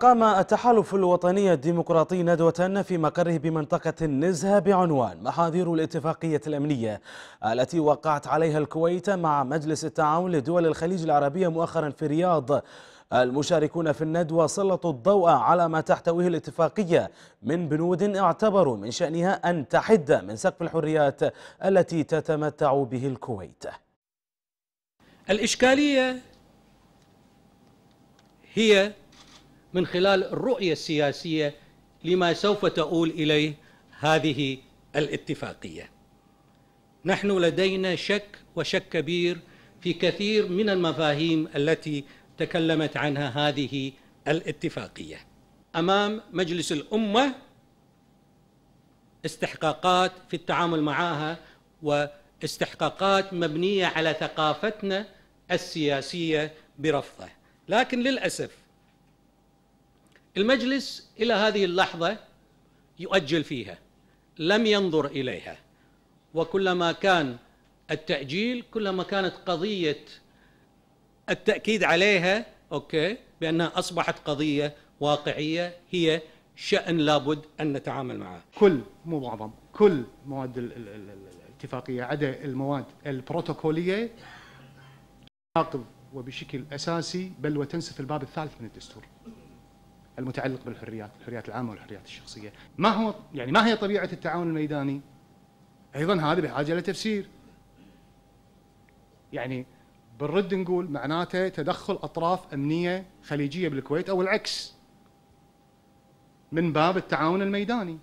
قام التحالف الوطني الديمقراطي ندوة في مقره بمنطقة النزهة بعنوان محاذير الاتفاقية الأمنية التي وقعت عليها الكويت مع مجلس التعاون لدول الخليج العربية مؤخرا في الرياض المشاركون في الندوة سلطوا الضوء على ما تحتويه الاتفاقية من بنود اعتبروا من شأنها أن تحد من سقف الحريات التي تتمتع به الكويت الإشكالية هي من خلال الرؤية السياسية لما سوف تؤول إليه هذه الاتفاقية نحن لدينا شك وشك كبير في كثير من المفاهيم التي تكلمت عنها هذه الاتفاقية أمام مجلس الأمة استحقاقات في التعامل معها واستحقاقات مبنية على ثقافتنا السياسية برفضه لكن للأسف المجلس إلى هذه اللحظة يؤجل فيها لم ينظر إليها وكلما كان التأجيل كلما كانت قضية التأكيد عليها أوكي بأنها أصبحت قضية واقعية هي شأن لابد أن نتعامل معه كل مو معظم كل مواد الاتفاقية عدا المواد البروتوكولية تناقض وبشكل أساسي بل وتنسف الباب الثالث من الدستور المتعلق بالحريات الحريات العامه والحريات الشخصيه ما هو يعني ما هي طبيعه التعاون الميداني ايضا هذا بحاجه لتفسير يعني بالرد نقول معناته تدخل اطراف امنيه خليجيه بالكويت او العكس من باب التعاون الميداني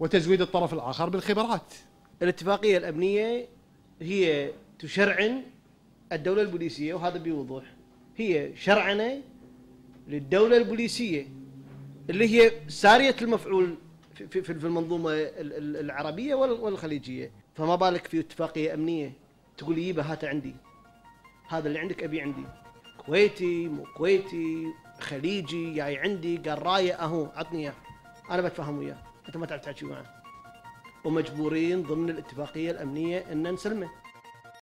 وتزويد الطرف الاخر بالخبرات الاتفاقيه الامنيه هي تشرعن الدوله البوليسيه وهذا بوضوح هي شرعنه للدوله البوليسيه اللي هي ساريه المفعول في, في المنظومه العربيه والخليجيه فما بالك في اتفاقيه امنيه تقول يبا إيه هاته عندي هذا اللي عندك ابي عندي كويتي مو كويتي خليجي جاي عندي قال رايه اهو عطني اياه انا بتفاهم وياه انت ما تعرف تحكي معه ومجبورين ضمن الاتفاقيه الامنيه ان نسلمه